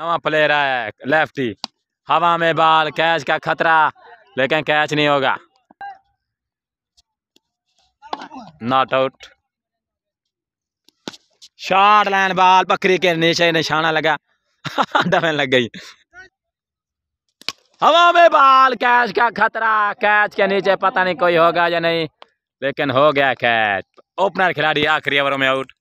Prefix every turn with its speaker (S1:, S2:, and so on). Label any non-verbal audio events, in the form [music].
S1: नवा प्लेयर है लेफ्टी हवा में बाल कैच का खतरा लेकिन कैच नहीं होगा नॉट आउट शॉर्ट लाइन बाल बकरी के नीचे निशाना लगा डबल [laughs] लग गई हवा में बाल कैच का खतरा
S2: कैच के नीचे पता नहीं कोई होगा या नहीं
S3: लेकिन हो गया कैच ओपनर खिलाड़ी आखिरी ओवर में आउट